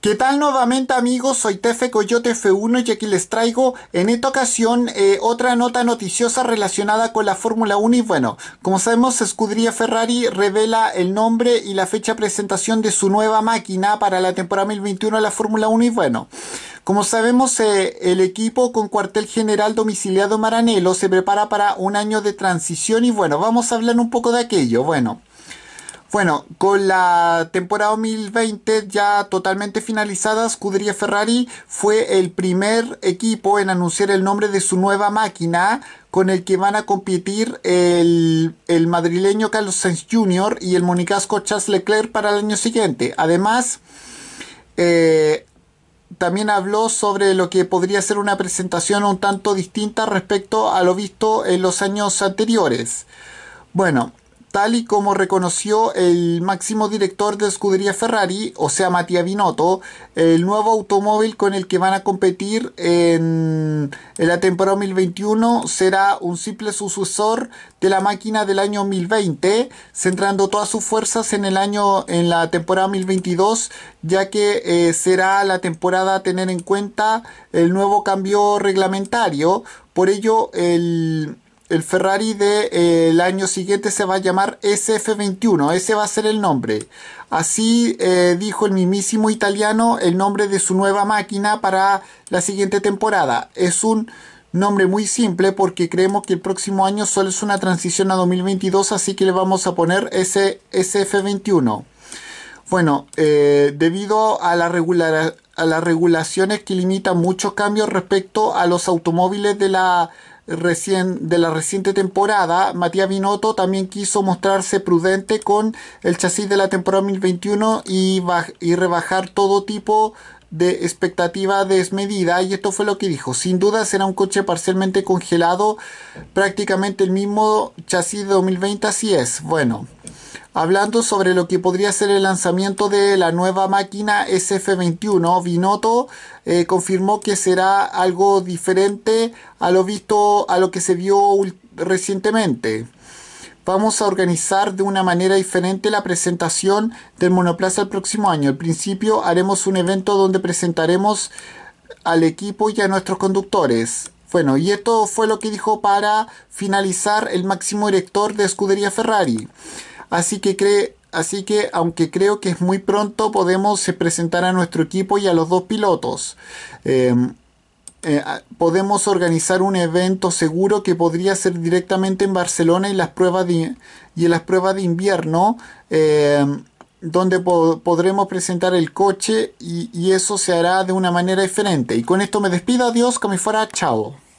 ¿Qué tal nuevamente amigos? Soy Tefe Coyote F1 y aquí les traigo en esta ocasión eh, otra nota noticiosa relacionada con la Fórmula 1 y bueno, como sabemos Escudería Ferrari revela el nombre y la fecha de presentación de su nueva máquina para la temporada 2021 de la Fórmula 1 y bueno, como sabemos eh, el equipo con cuartel general domiciliado Maranello se prepara para un año de transición y bueno, vamos a hablar un poco de aquello, bueno. Bueno, con la temporada 2020 ya totalmente finalizada, Scuderia Ferrari fue el primer equipo en anunciar el nombre de su nueva máquina con el que van a competir el, madrileño Carlos Sainz Jr. y el monicasco Charles Leclerc para el año siguiente. Además, eh, también habló sobre lo que podría ser una presentación un tanto distinta respecto a lo visto en los años anteriores. Bueno, tal y como reconoció el máximo director de escudería Ferrari, o sea, Mattia Binotto, el nuevo automóvil con el que van a competir en, la temporada 2021 será un simple sucesor de la máquina del año 2020, centrando todas sus fuerzas en el año en la temporada 2022, ya que eh, será la temporada a tener en cuenta el nuevo cambio reglamentario. Por ello, el el Ferrari del eh, año siguiente se va a llamar SF21, ese va a ser el nombre. Así eh, dijo el mismísimo italiano el nombre de su nueva máquina para la siguiente temporada. Es un nombre muy simple porque creemos que el próximo año solo es una transición a 2022, así que le vamos a poner SF21. Bueno, eh, debido a a las regulaciones que limitan muchos cambios respecto a los automóviles de la recién, de la reciente temporada, Matías Binotto también quiso mostrarse prudente con el chasis de la temporada 2021 y, y rebajar todo tipo de expectativa desmedida y esto fue lo que dijo. Sin duda será un coche parcialmente congelado, prácticamente el mismo chasis de 2020 así es. Bueno, hablando sobre lo que podría ser el lanzamiento de la nueva máquina SF21. Binotto eh, confirmó que será algo diferente a lo visto, a lo que se vio recientemente. Vamos a organizar de una manera diferente la presentación del monoplaza el próximo año. Al principio haremos un evento donde presentaremos al equipo y a nuestros conductores. Bueno, y esto fue lo que dijo para finalizar el máximo director de Escudería Ferrari. Así que, así que aunque creo que es muy pronto, podemos eh, presentar a nuestro equipo y a los dos pilotos. Em, eh, podemos organizar un evento seguro que podría ser directamente en Barcelona y, las pruebas y en las pruebas de invierno, em, donde podremos presentar el coche y, eso se hará de una manera diferente. Y con esto me despido, adiós, como fuera, chao.